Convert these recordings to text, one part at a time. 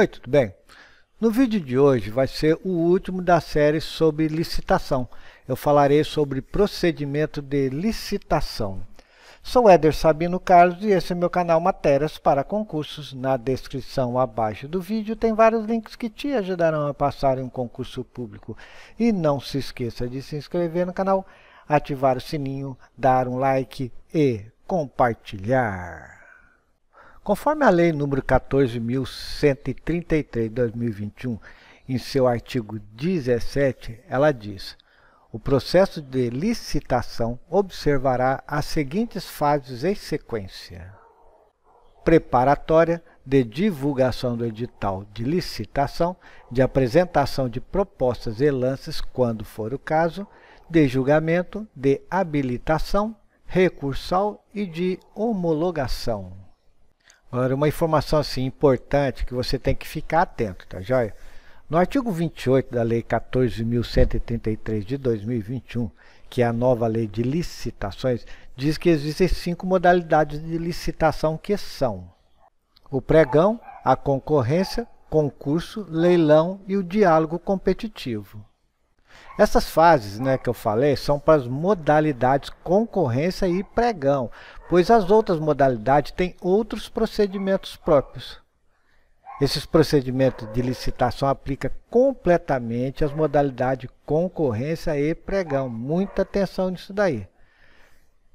Oi, tudo bem? No vídeo de hoje vai ser o último da série sobre licitação. Eu falarei sobre procedimento de licitação. Sou Éder Sabino Carlos e esse é meu canal Matérias para Concursos. Na descrição abaixo do vídeo tem vários links que te ajudarão a passar em um concurso público. E não se esqueça de se inscrever no canal, ativar o sininho, dar um like e compartilhar. Conforme a Lei nº 14.133/2021, em seu artigo 17, ela diz: o processo de licitação observará as seguintes fases em sequência: preparatória, de divulgação do edital de licitação, de apresentação de propostas e lances, quando for o caso, de julgamento, de habilitação, recursal e de homologação. Agora, uma informação assim importante que você tem que ficar atento, tá joia? No artigo 28 da Lei 14.133 de 2021, que é a nova lei de licitações, diz que existem cinco modalidades de licitação que são o pregão, a concorrência, concurso, leilão e o diálogo competitivo. Essas fases né, que eu falei são para as modalidades concorrência e pregão, pois as outras modalidades têm outros procedimentos próprios. Esses procedimentos de licitação aplicam completamente as modalidades concorrência e pregão. Muita atenção nisso daí.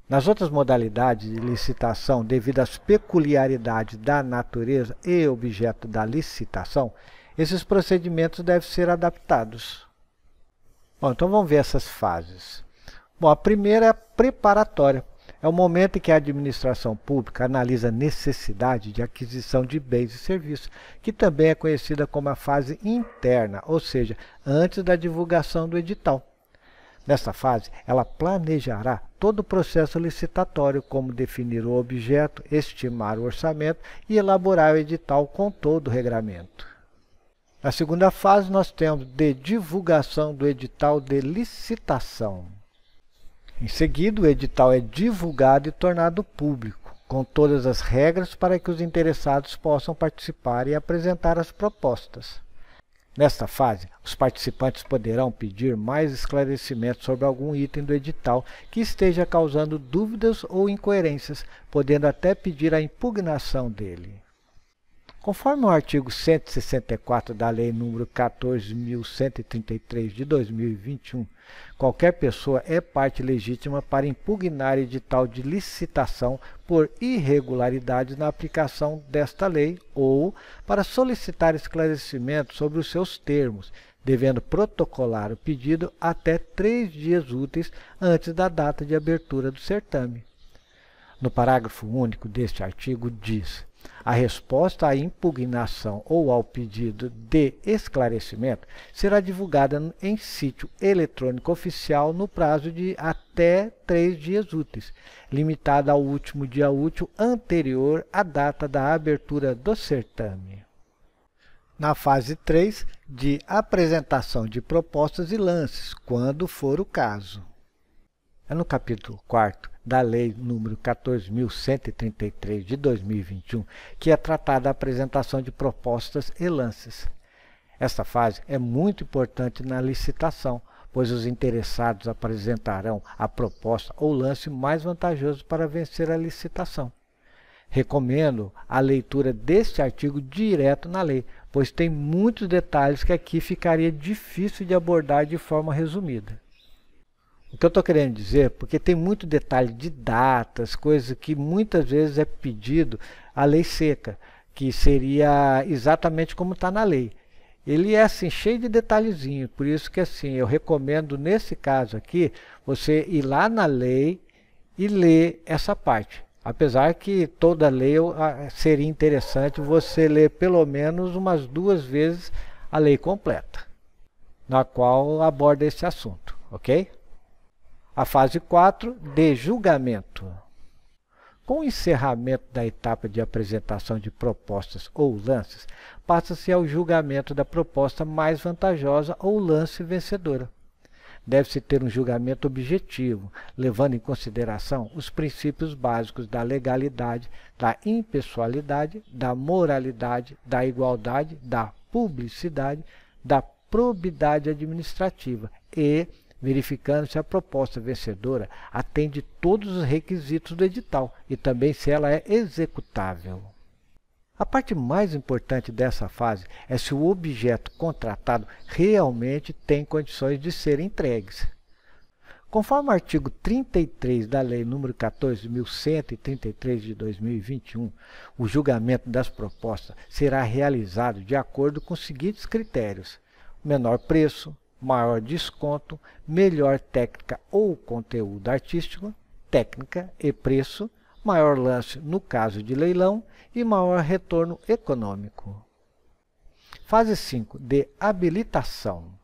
Nas outras modalidades de licitação, devido às peculiaridades da natureza e objeto da licitação, esses procedimentos devem ser adaptados. Bom, então vamos ver essas fases. Bom, a primeira é a preparatória. É o momento em que a administração pública analisa a necessidade de aquisição de bens e serviços, que também é conhecida como a fase interna, ou seja, antes da divulgação do edital. Nessa fase, ela planejará todo o processo licitatório, como definir o objeto, estimar o orçamento e elaborar o edital com todo o regramento. Na segunda fase, nós temos de divulgação do edital de licitação. Em seguida, o edital é divulgado e tornado público, com todas as regras para que os interessados possam participar e apresentar as propostas. Nesta fase, os participantes poderão pedir mais esclarecimentos sobre algum item do edital que esteja causando dúvidas ou incoerências, podendo até pedir a impugnação dele. Conforme o artigo 164 da Lei nº 14.133 de 2021, qualquer pessoa é parte legítima para impugnar edital de licitação por irregularidade na aplicação desta lei ou para solicitar esclarecimento sobre os seus termos, devendo protocolar o pedido até três dias úteis antes da data de abertura do certame. No parágrafo único deste artigo diz a resposta à impugnação ou ao pedido de esclarecimento será divulgada em sítio eletrônico oficial no prazo de até três dias úteis, limitada ao último dia útil anterior à data da abertura do certame na fase 3 de apresentação de propostas e lances, quando for o caso. é No capítulo 4, da Lei número 14.133 de 2021, que é tratada a apresentação de propostas e lances. Esta fase é muito importante na licitação, pois os interessados apresentarão a proposta ou lance mais vantajoso para vencer a licitação. Recomendo a leitura deste artigo direto na lei, pois tem muitos detalhes que aqui ficaria difícil de abordar de forma resumida. O que eu estou querendo dizer, porque tem muito detalhe de datas, coisa que muitas vezes é pedido a lei seca, que seria exatamente como está na lei. Ele é assim cheio de detalhezinho, por isso que assim eu recomendo nesse caso aqui você ir lá na lei e ler essa parte. Apesar que toda lei seria interessante você ler pelo menos umas duas vezes a lei completa, na qual aborda esse assunto, ok? a fase 4 de julgamento. Com o encerramento da etapa de apresentação de propostas ou lances, passa-se ao julgamento da proposta mais vantajosa ou lance vencedora. Deve-se ter um julgamento objetivo, levando em consideração os princípios básicos da legalidade, da impessoalidade, da moralidade, da igualdade, da publicidade, da probidade administrativa e verificando se a proposta vencedora atende todos os requisitos do edital e também se ela é executável. A parte mais importante dessa fase é se o objeto contratado realmente tem condições de ser entregues. Conforme o artigo 33 da Lei nº 14.133 de 2021, o julgamento das propostas será realizado de acordo com os seguintes critérios: menor preço, maior desconto, melhor técnica ou conteúdo artístico, técnica e preço, maior lance no caso de leilão e maior retorno econômico. Fase 5 de habilitação.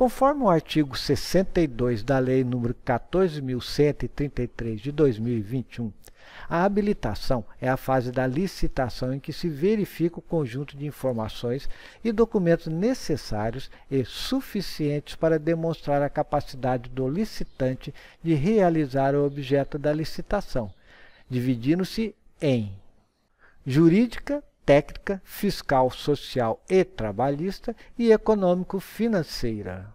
Conforme o artigo 62 da Lei nº 14.133 de 2021, a habilitação é a fase da licitação em que se verifica o conjunto de informações e documentos necessários e suficientes para demonstrar a capacidade do licitante de realizar o objeto da licitação, dividindo-se em jurídica técnica, fiscal, social e trabalhista e econômico-financeira.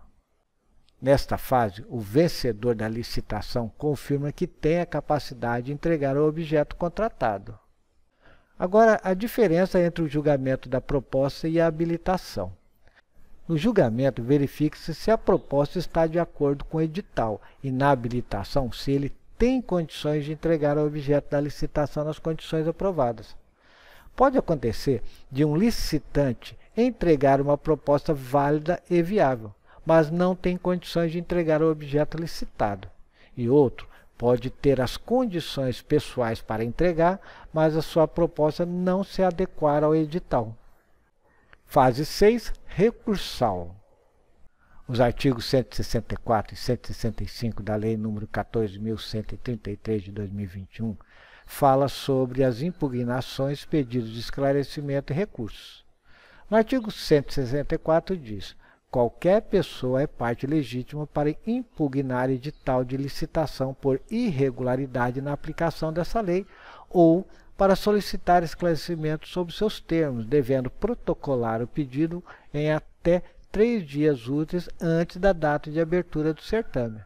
Nesta fase, o vencedor da licitação confirma que tem a capacidade de entregar o objeto contratado. Agora, a diferença entre o julgamento da proposta e a habilitação. No julgamento, verifica-se se a proposta está de acordo com o edital e, na habilitação, se ele tem condições de entregar o objeto da licitação nas condições aprovadas. Pode acontecer de um licitante entregar uma proposta válida e viável, mas não tem condições de entregar o objeto licitado. E outro pode ter as condições pessoais para entregar, mas a sua proposta não se adequar ao edital. Fase 6, recursal. Os artigos 164 e 165 da Lei nº 14.133 de 2021 fala sobre as impugnações, pedidos de esclarecimento e recursos. No artigo 164 diz: qualquer pessoa é parte legítima para impugnar edital de licitação por irregularidade na aplicação dessa lei ou para solicitar esclarecimento sobre seus termos, devendo protocolar o pedido em até três dias úteis antes da data de abertura do certame.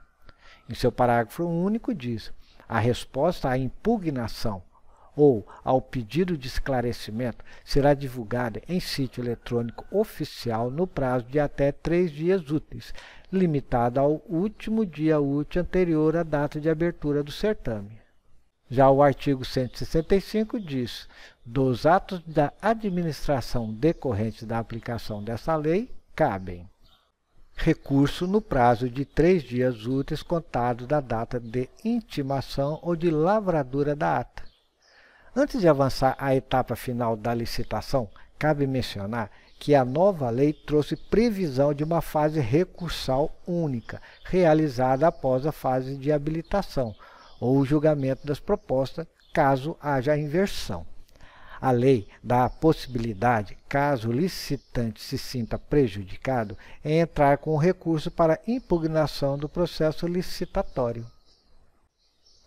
Em seu parágrafo único diz: a resposta à impugnação ou ao pedido de esclarecimento será divulgada em sítio eletrônico oficial no prazo de até três dias úteis, limitada ao último dia útil anterior à data de abertura do certame. Já o artigo 165 diz: dos atos da administração decorrentes da aplicação dessa lei, cabem recurso no prazo de três dias úteis contados da data de intimação ou de lavradura da ata. Antes de avançar à etapa final da licitação, cabe mencionar que a nova lei trouxe previsão de uma fase recursal única, realizada após a fase de habilitação ou julgamento das propostas, caso haja inversão. A lei dá a possibilidade, caso o licitante se sinta prejudicado, em entrar com recurso para impugnação do processo licitatório.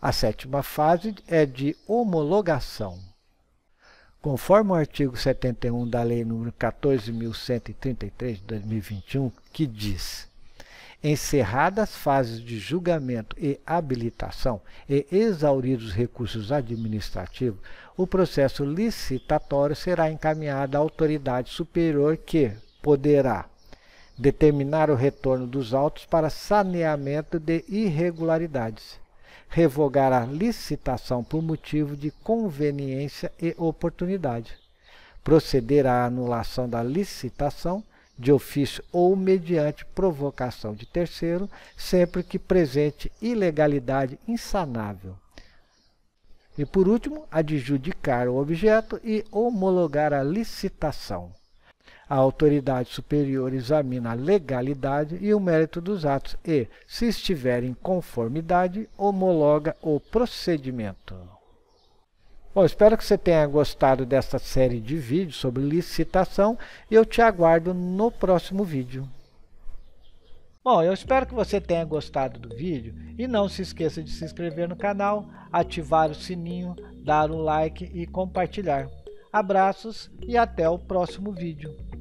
A sétima fase é de homologação. Conforme o artigo 71 da Lei nº 14.133 de 2021, que diz Encerradas as fases de julgamento e habilitação e exauridos os recursos administrativos, o processo licitatório será encaminhado à autoridade superior que poderá determinar o retorno dos autos para saneamento de irregularidades, revogar a licitação por motivo de conveniência e oportunidade, proceder à anulação da licitação de ofício ou mediante provocação de terceiro, sempre que presente ilegalidade insanável. E por último, adjudicar o objeto e homologar a licitação. A autoridade superior examina a legalidade e o mérito dos atos e, se estiver em conformidade, homologa o procedimento. Bom, espero que você tenha gostado dessa série de vídeos sobre licitação e eu te aguardo no próximo vídeo. Bom, eu espero que você tenha gostado do vídeo e não se esqueça de se inscrever no canal, ativar o sininho, dar o like e compartilhar. Abraços e até o próximo vídeo.